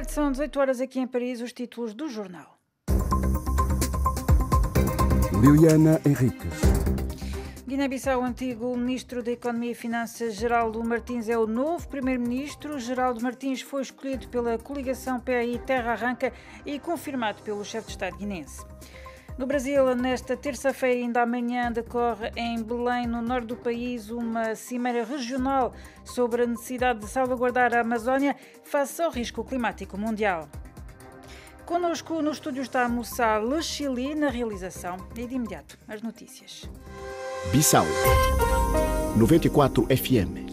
tarde, são 18 horas aqui em Paris, os títulos do jornal. Liliana Henriques. Guiné-Bissau, o antigo ministro da Economia e Finanças, Geraldo Martins, é o novo primeiro-ministro. Geraldo Martins foi escolhido pela coligação PAI Terra Arranca e confirmado pelo chefe de Estado guinense. No Brasil, nesta terça-feira, ainda amanhã, decorre em Belém, no norte do país, uma cimeira regional sobre a necessidade de salvaguardar a Amazónia face ao risco climático mundial. Conosco no estúdio está Moussa Chili, na realização e é de imediato as notícias. Bissau 94 FM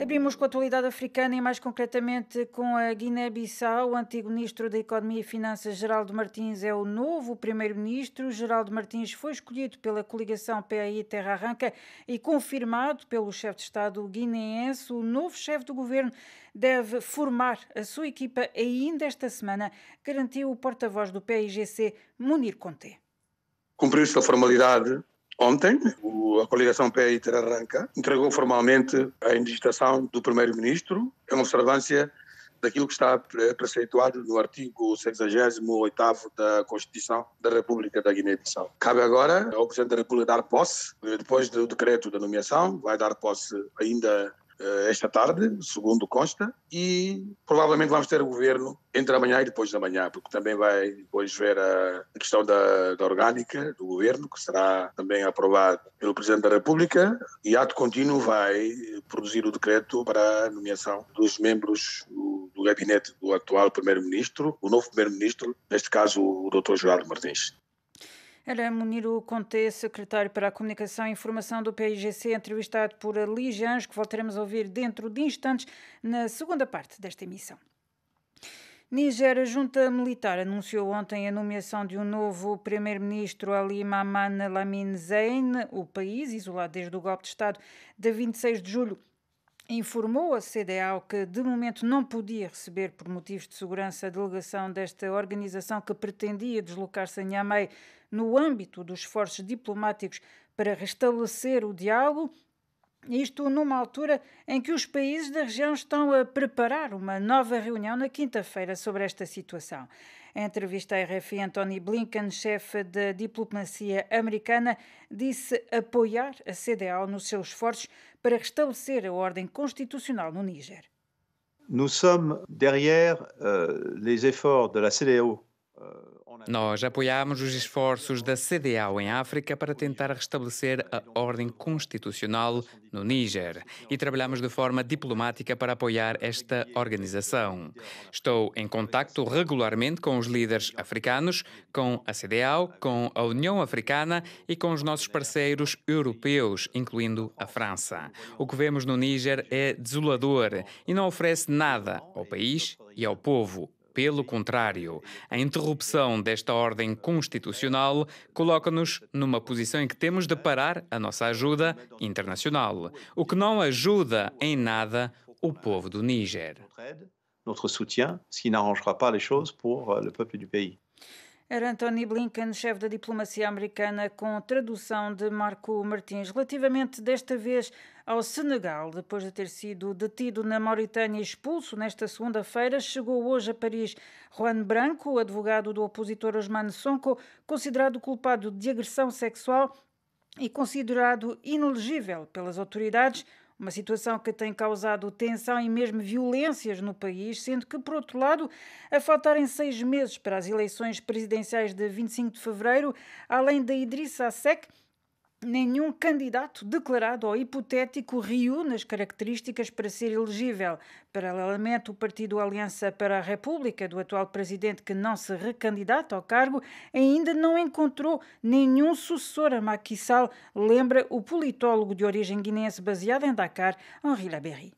Abrimos com a atualidade africana e, mais concretamente, com a Guiné-Bissau. O antigo ministro da Economia e Finanças, Geraldo Martins, é o novo primeiro-ministro. Geraldo Martins foi escolhido pela coligação PAI Terra Arranca e confirmado pelo chefe de Estado guineense. O novo chefe do governo deve formar a sua equipa ainda esta semana, garantiu o porta-voz do PIGC, Munir Conté. Cumpriu-se a formalidade ontem. O a coligação PITER arranca, entregou formalmente a indigitação do primeiro-ministro, em observância daquilo que está preceituado no artigo 68 da Constituição da República da Guiné-Bissau. Cabe agora ao Presidente da República dar posse, depois do decreto da nomeação, vai dar posse ainda eh, esta tarde, segundo consta, e provavelmente vamos ter o governo entre amanhã e depois de amanhã porque também vai depois ver a questão da, da orgânica do governo, que será também aprovado pelo Presidente da República, e ato contínuo vai produzir o decreto para a nomeação dos membros do gabinete do atual Primeiro-Ministro, o novo Primeiro-Ministro, neste caso o Dr. Gerardo Martins. Era Muniro Conte, secretário para a Comunicação e Informação do PIGC, entrevistado por Ali Anjo, que voltaremos a ouvir dentro de instantes na segunda parte desta emissão. Niger, a junta militar anunciou ontem a nomeação de um novo primeiro-ministro, Ali Maman Lamine Zein. O país, isolado desde o golpe de Estado de 26 de julho, informou a CDAO que de momento não podia receber por motivos de segurança a delegação desta organização que pretendia deslocar-se a Niamey no âmbito dos esforços diplomáticos para restabelecer o diálogo, isto numa altura em que os países da região estão a preparar uma nova reunião na quinta-feira sobre esta situação. Em entrevista à RFI, Anthony Blinken, chefe da diplomacia americana, disse apoiar a CDAO nos seus esforços para restabelecer a ordem constitucional no Níger. Nous sommes derrière euh, les efforts de la CDAO nós apoiamos os esforços da CDAO em África para tentar restabelecer a ordem constitucional no Níger e trabalhamos de forma diplomática para apoiar esta organização. Estou em contacto regularmente com os líderes africanos, com a CDAO, com a União Africana e com os nossos parceiros europeus, incluindo a França. O que vemos no Níger é desolador e não oferece nada ao país e ao povo. Pelo contrário, a interrupção desta ordem constitucional coloca-nos numa posição em que temos de parar a nossa ajuda internacional, o que não ajuda em nada o povo do Níger. Notre soutien, ce qui n'arrangera pas les choses pour euh, le peuple du pays. Era Anthony Blinken, chefe da diplomacia americana, com tradução de Marco Martins, relativamente desta vez ao Senegal, depois de ter sido detido na Mauritânia e expulso nesta segunda-feira, chegou hoje a Paris Juan Branco, advogado do opositor Osman Sonko, considerado culpado de agressão sexual e considerado inelegível pelas autoridades uma situação que tem causado tensão e mesmo violências no país, sendo que, por outro lado, a faltarem seis meses para as eleições presidenciais de 25 de fevereiro, além da Idrissa Seck nenhum candidato declarado ou hipotético reúne as características para ser elegível. Paralelamente, o partido Aliança para a República, do atual presidente que não se recandidata ao cargo, ainda não encontrou nenhum sucessor a Macky Sall, lembra o politólogo de origem guinense baseado em Dakar, Henri Laberry.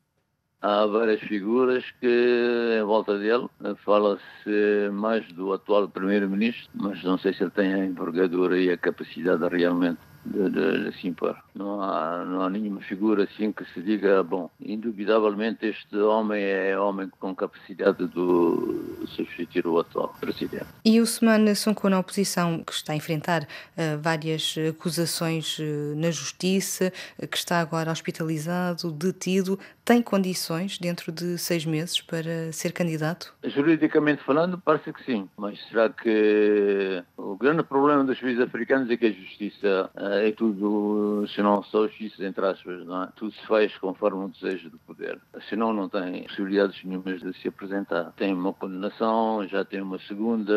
Há várias figuras que, em volta dele, fala-se mais do atual primeiro-ministro, mas não sei se ele tem a envergadura e a capacidade realmente de, de, de Simpar. Não há, não há nenhuma figura assim que se diga, bom, indubitavelmente este homem é, é homem com capacidade de substituir o atual presidente. E o Semana Sonko na oposição, que está a enfrentar uh, várias acusações uh, na justiça, eh, que está agora hospitalizado, detido, tem condições dentro de seis meses para ser candidato? Juridicamente falando, parece que sim. Mas será que o grande problema dos juízes africanos é que a justiça eh, é tudo, se não só justiça, entre aspas, não é? Tudo se faz conforme o desejo do poder. Senão não tem possibilidades nenhumas de se apresentar. Tem uma condenação, já tem uma segunda,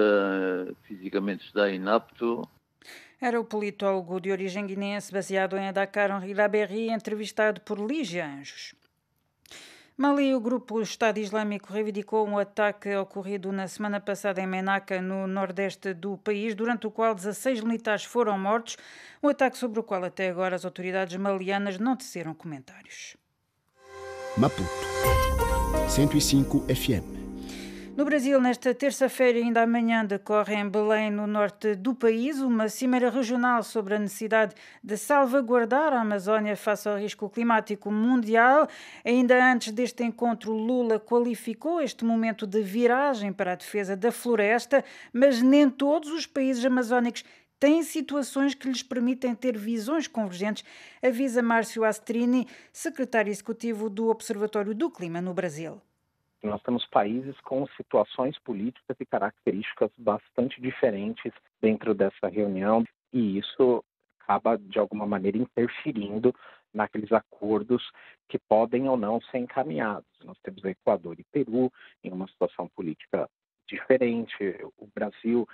fisicamente está inapto, era o politólogo de origem guinense baseado em Dakar Henri Laberry, entrevistado por Ligia Anjos. Mali, o grupo Estado Islâmico reivindicou um ataque ocorrido na semana passada em Menaca, no nordeste do país, durante o qual 16 militares foram mortos, um ataque sobre o qual até agora as autoridades malianas não teceram comentários. Maputo 105 FM no Brasil, nesta terça-feira e ainda amanhã, decorre em Belém, no norte do país, uma cimeira regional sobre a necessidade de salvaguardar a Amazónia face ao risco climático mundial. Ainda antes deste encontro, Lula qualificou este momento de viragem para a defesa da floresta, mas nem todos os países amazónicos têm situações que lhes permitem ter visões convergentes, avisa Márcio Astrini, secretário executivo do Observatório do Clima no Brasil. Nós temos países com situações políticas e características bastante diferentes dentro dessa reunião, e isso acaba, de alguma maneira, interferindo naqueles acordos que podem ou não ser encaminhados. Nós temos Equador e Peru em uma situação política diferente, o Brasil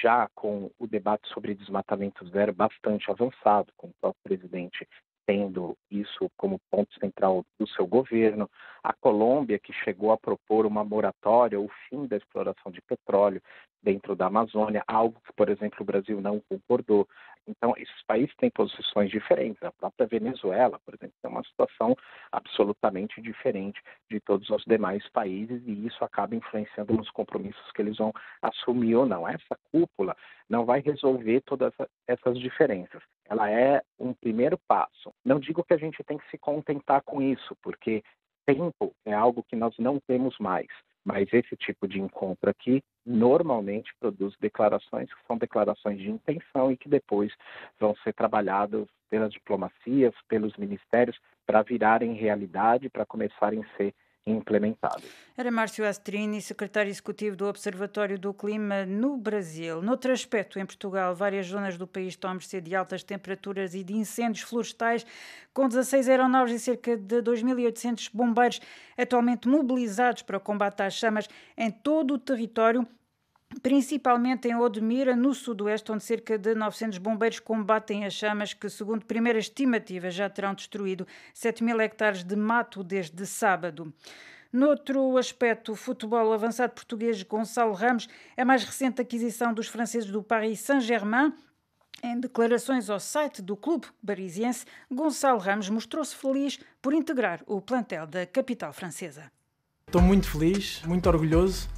já com o debate sobre desmatamento zero bastante avançado, com o próprio presidente tendo isso como ponto central do seu governo, a Colômbia, que chegou a propor uma moratória, o fim da exploração de petróleo dentro da Amazônia, algo que, por exemplo, o Brasil não concordou, então, esses países têm posições diferentes. A própria Venezuela, por exemplo, tem uma situação absolutamente diferente de todos os demais países e isso acaba influenciando nos compromissos que eles vão assumir ou não. Essa cúpula não vai resolver todas essas diferenças. Ela é um primeiro passo. Não digo que a gente tem que se contentar com isso, porque tempo é algo que nós não temos mais. Mas esse tipo de encontro aqui normalmente produz declarações que são declarações de intenção e que depois vão ser trabalhadas pelas diplomacias, pelos ministérios, para virarem realidade, para começarem a ser implementado. Era Márcio Astrini, secretário executivo do Observatório do Clima no Brasil. Noutro aspecto, em Portugal, várias zonas do país estão a mercê de altas temperaturas e de incêndios florestais, com 16 aeronaves e cerca de 2.800 bombeiros atualmente mobilizados para o combate às chamas em todo o território principalmente em Odmira, no sudoeste, onde cerca de 900 bombeiros combatem as chamas que, segundo primeiras estimativas, já terão destruído 7 mil hectares de mato desde sábado. Noutro aspecto, o futebol avançado português Gonçalo Ramos, a é mais recente aquisição dos franceses do Paris Saint-Germain, em declarações ao site do clube parisiense, Gonçalo Ramos mostrou-se feliz por integrar o plantel da capital francesa. Estou muito feliz, muito orgulhoso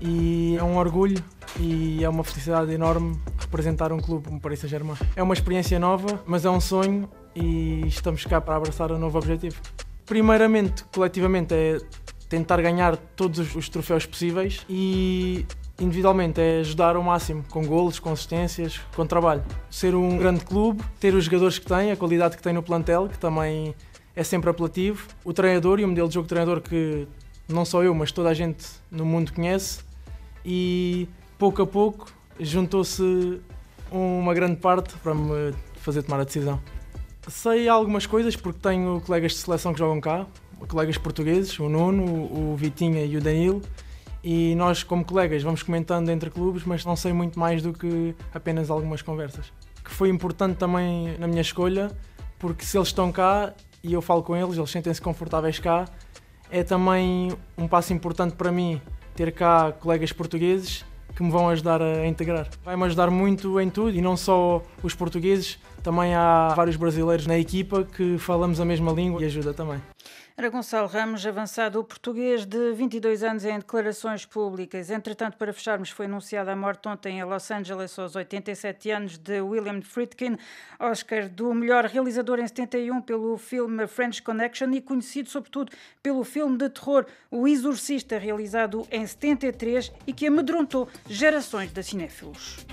e é um orgulho e é uma felicidade enorme representar um clube como Paris Saint-Germain. É uma experiência nova, mas é um sonho e estamos cá para abraçar um novo objetivo. Primeiramente, coletivamente, é tentar ganhar todos os troféus possíveis e individualmente é ajudar ao máximo com golos, com assistências, com trabalho. Ser um grande clube, ter os jogadores que tem, a qualidade que tem no plantel, que também é sempre apelativo, o treinador e o modelo de jogo de treinador que não só eu, mas toda a gente no mundo conhece, e pouco a pouco juntou-se uma grande parte para me fazer tomar a decisão. Sei algumas coisas porque tenho colegas de seleção que jogam cá, colegas portugueses, o Nuno, o Vitinha e o Danilo, e nós, como colegas, vamos comentando entre clubes, mas não sei muito mais do que apenas algumas conversas. Que foi importante também na minha escolha, porque se eles estão cá e eu falo com eles, eles sentem-se confortáveis cá, é também um passo importante para mim ter cá colegas portugueses que me vão ajudar a integrar. Vai-me ajudar muito em tudo e não só os portugueses, também há vários brasileiros na equipa que falamos a mesma língua e ajuda também. Era Gonçalo Ramos, avançado português de 22 anos em declarações públicas. Entretanto, para fecharmos, foi anunciada a morte ontem em Los Angeles aos 87 anos de William Friedkin, Oscar do melhor realizador em 71 pelo filme French Connection e conhecido sobretudo pelo filme de terror O Exorcista, realizado em 73 e que amedrontou gerações de cinéfilos.